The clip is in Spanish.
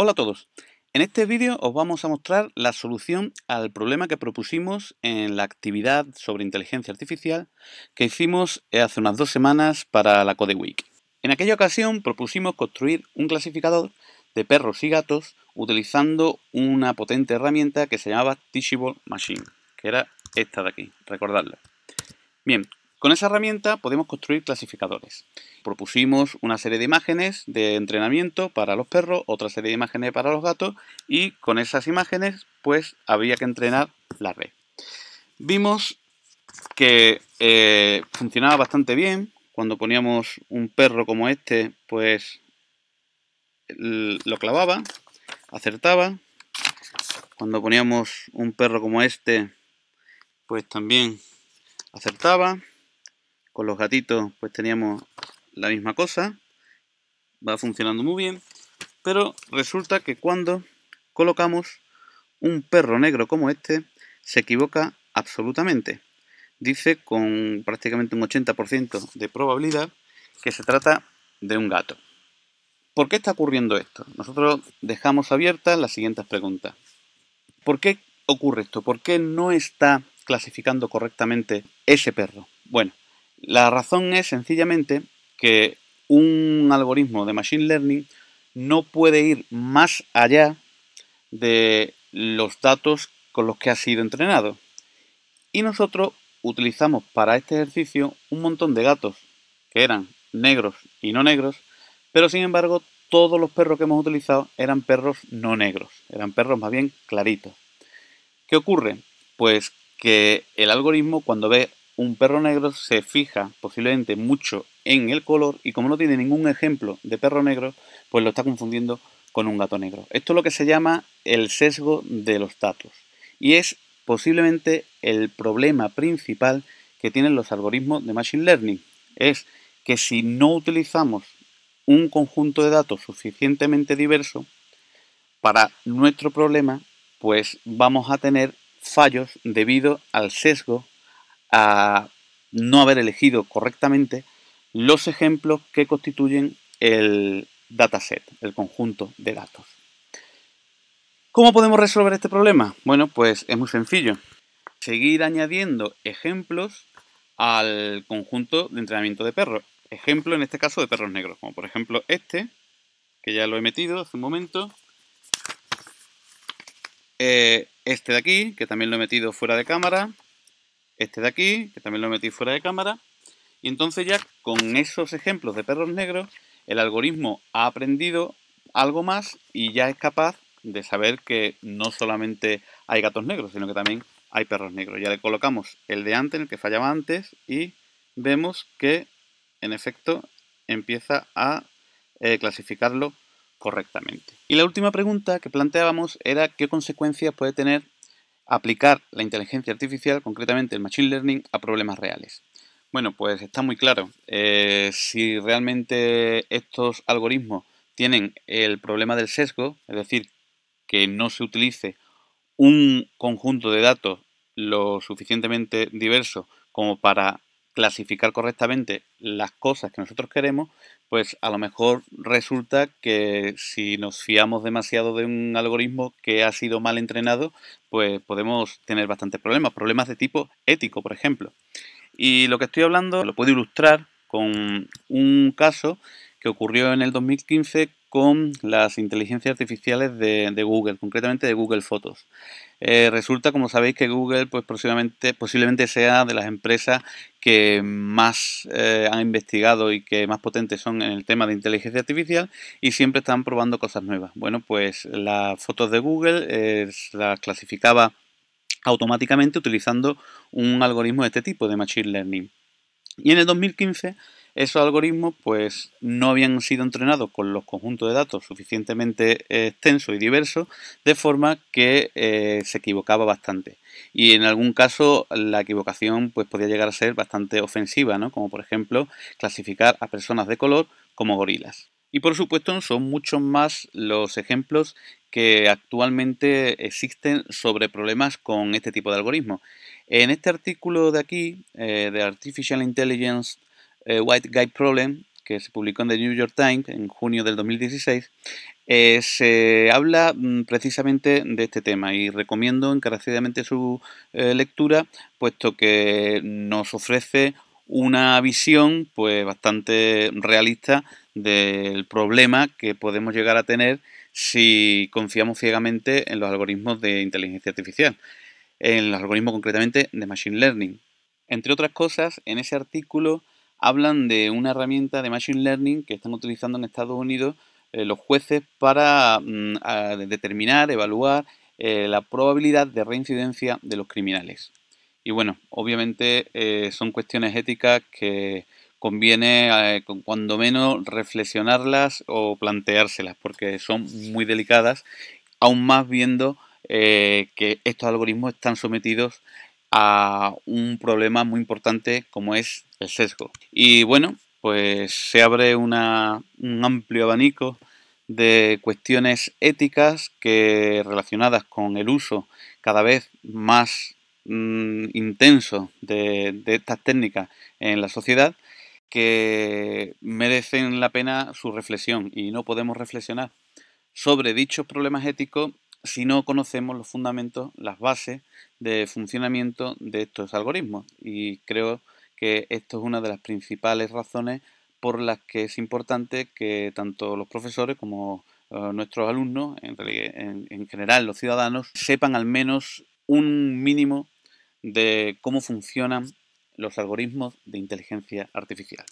Hola a todos. En este vídeo os vamos a mostrar la solución al problema que propusimos en la actividad sobre inteligencia artificial que hicimos eh, hace unas dos semanas para la Code Week. En aquella ocasión propusimos construir un clasificador de perros y gatos utilizando una potente herramienta que se llamaba Teachable Machine, que era esta de aquí, recordadla. Bien, con esa herramienta podemos construir clasificadores. Propusimos una serie de imágenes de entrenamiento para los perros, otra serie de imágenes para los gatos y con esas imágenes pues había que entrenar la red. Vimos que eh, funcionaba bastante bien cuando poníamos un perro como este pues lo clavaba, acertaba. Cuando poníamos un perro como este pues también acertaba. Con los gatitos pues teníamos la misma cosa. Va funcionando muy bien. Pero resulta que cuando colocamos un perro negro como este, se equivoca absolutamente. Dice con prácticamente un 80% de probabilidad que se trata de un gato. ¿Por qué está ocurriendo esto? Nosotros dejamos abiertas las siguientes preguntas. ¿Por qué ocurre esto? ¿Por qué no está clasificando correctamente ese perro? Bueno, la razón es sencillamente que un algoritmo de Machine Learning no puede ir más allá de los datos con los que ha sido entrenado. Y nosotros utilizamos para este ejercicio un montón de gatos que eran negros y no negros, pero sin embargo todos los perros que hemos utilizado eran perros no negros, eran perros más bien claritos. ¿Qué ocurre? Pues que el algoritmo cuando ve un perro negro se fija posiblemente mucho en el color y como no tiene ningún ejemplo de perro negro, pues lo está confundiendo con un gato negro. Esto es lo que se llama el sesgo de los datos y es posiblemente el problema principal que tienen los algoritmos de Machine Learning. Es que si no utilizamos un conjunto de datos suficientemente diverso para nuestro problema, pues vamos a tener fallos debido al sesgo a no haber elegido correctamente los ejemplos que constituyen el dataset, el conjunto de datos. ¿Cómo podemos resolver este problema? Bueno, pues es muy sencillo. Seguir añadiendo ejemplos al conjunto de entrenamiento de perros. Ejemplo en este caso de perros negros, como por ejemplo este, que ya lo he metido hace un momento. Eh, este de aquí, que también lo he metido fuera de cámara este de aquí, que también lo metí fuera de cámara. Y entonces ya con esos ejemplos de perros negros, el algoritmo ha aprendido algo más y ya es capaz de saber que no solamente hay gatos negros, sino que también hay perros negros. Ya le colocamos el de antes, el que fallaba antes, y vemos que en efecto empieza a eh, clasificarlo correctamente. Y la última pregunta que planteábamos era qué consecuencias puede tener aplicar la inteligencia artificial, concretamente el machine learning, a problemas reales. Bueno, pues está muy claro. Eh, si realmente estos algoritmos tienen el problema del sesgo, es decir, que no se utilice un conjunto de datos lo suficientemente diverso como para clasificar correctamente las cosas que nosotros queremos, pues a lo mejor resulta que si nos fiamos demasiado de un algoritmo que ha sido mal entrenado, pues podemos tener bastantes problemas, problemas de tipo ético, por ejemplo. Y lo que estoy hablando lo puedo ilustrar con un caso que ocurrió en el 2015 con las inteligencias artificiales de, Google, concretamente de Google Fotos. Eh, resulta, como sabéis, que Google pues, posiblemente, posiblemente sea de las empresas que más eh, han investigado y que más potentes son en el tema de inteligencia artificial y siempre están probando cosas nuevas. Bueno, pues las fotos de Google eh, las clasificaba automáticamente utilizando un algoritmo de este tipo de Machine Learning. Y en el 2015 esos algoritmos pues, no habían sido entrenados con los conjuntos de datos suficientemente eh, extensos y diversos, de forma que eh, se equivocaba bastante. Y en algún caso la equivocación pues, podía llegar a ser bastante ofensiva, ¿no? como por ejemplo clasificar a personas de color como gorilas. Y por supuesto son muchos más los ejemplos que actualmente existen sobre problemas con este tipo de algoritmos. En este artículo de aquí, eh, de Artificial Intelligence eh, White Guy Problem, que se publicó en The New York Times en junio del 2016, eh, se habla mm, precisamente de este tema y recomiendo encarecidamente su eh, lectura, puesto que nos ofrece una visión pues bastante realista del problema que podemos llegar a tener si confiamos ciegamente en los algoritmos de inteligencia artificial, en los algoritmos concretamente de Machine Learning. Entre otras cosas, en ese artículo hablan de una herramienta de Machine Learning que están utilizando en Estados Unidos eh, los jueces para mm, determinar, evaluar eh, la probabilidad de reincidencia de los criminales. Y bueno, obviamente eh, son cuestiones éticas que conviene cuando menos reflexionarlas o planteárselas porque son muy delicadas, aún más viendo que estos algoritmos están sometidos a un problema muy importante como es el sesgo. Y bueno, pues se abre un amplio abanico de cuestiones éticas que relacionadas con el uso cada vez más mm, intenso de, de estas técnicas en la sociedad que merecen la pena su reflexión y no podemos reflexionar sobre dichos problemas éticos si no conocemos los fundamentos, las bases de funcionamiento de estos algoritmos. Y creo que esto es una de las principales razones por las que es importante que tanto los profesores como eh, nuestros alumnos, en general los ciudadanos, sepan al menos un mínimo de cómo funcionan los algoritmos de inteligencia artificial.